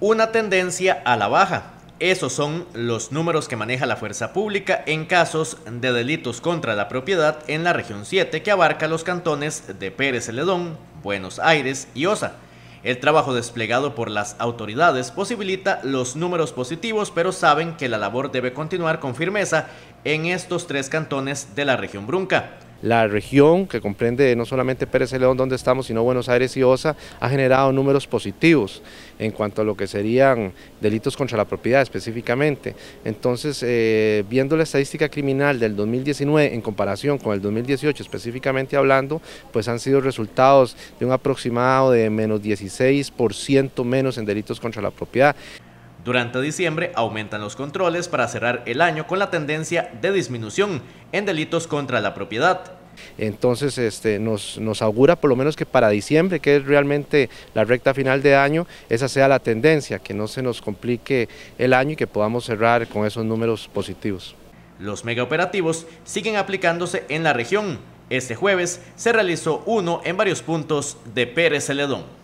una tendencia a la baja. Esos son los números que maneja la fuerza pública en casos de delitos contra la propiedad en la región 7 que abarca los cantones de Pérez Celedón, Buenos Aires y Osa. El trabajo desplegado por las autoridades posibilita los números positivos, pero saben que la labor debe continuar con firmeza en estos tres cantones de la región Brunca la región, que comprende no solamente Pérez León, donde estamos, sino Buenos Aires y OSA, ha generado números positivos en cuanto a lo que serían delitos contra la propiedad específicamente. Entonces, eh, viendo la estadística criminal del 2019 en comparación con el 2018 específicamente hablando, pues han sido resultados de un aproximado de menos 16% menos en delitos contra la propiedad. Durante diciembre aumentan los controles para cerrar el año con la tendencia de disminución en delitos contra la propiedad. Entonces este, nos, nos, augura por lo menos que para diciembre, que es realmente la recta final de año, esa sea la tendencia, que no se nos complique el año y que podamos cerrar con esos números positivos. Los megaoperativos siguen aplicándose en la región. Este jueves se realizó uno en varios puntos de Pérez Celedón.